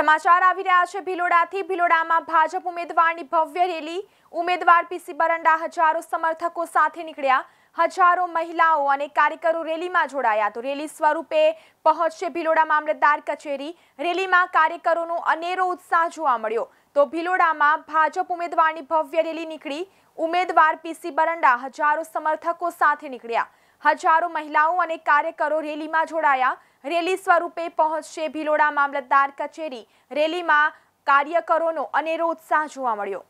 સમાચાર આવી રહ્યા છે ભિલોડાથી ભિલોડામાં ભાજપ ઉમેદવારની ભવ્ય રેલી ઉમેદવાર પીસી બરંડા હજારો સમર્થકો સાથે નીકળ્યા હજારો મહિલાઓ અને કાર્યકરો રેલીમાં જોડાયા તો રેલી સ્વરૂપે પહોંચશે ભિલોડા મામલતદાર કચેરી રેલીમાં કાર્યકરોનો અનેરો ઉત્સાહ જોવા મળ્યો તો ભિલોડામાં ભાજપ ઉમેદવારની ભવ્ય રેલી નીકળી ઉમેદવાર પીસી બરંડા હજારો સમર્થકો સાથે નીકળ્યા હજારો મહિલાઓ અને કાર્યકરો રેલીમાં જોડાયા રેલી સ્વરૂપે પહોંચશે ભિલોડા મામલતદાર કચેરી રેલીમાં કાર્યકરોનો અનેરો ઉત્સાહ જોવા મળ્યો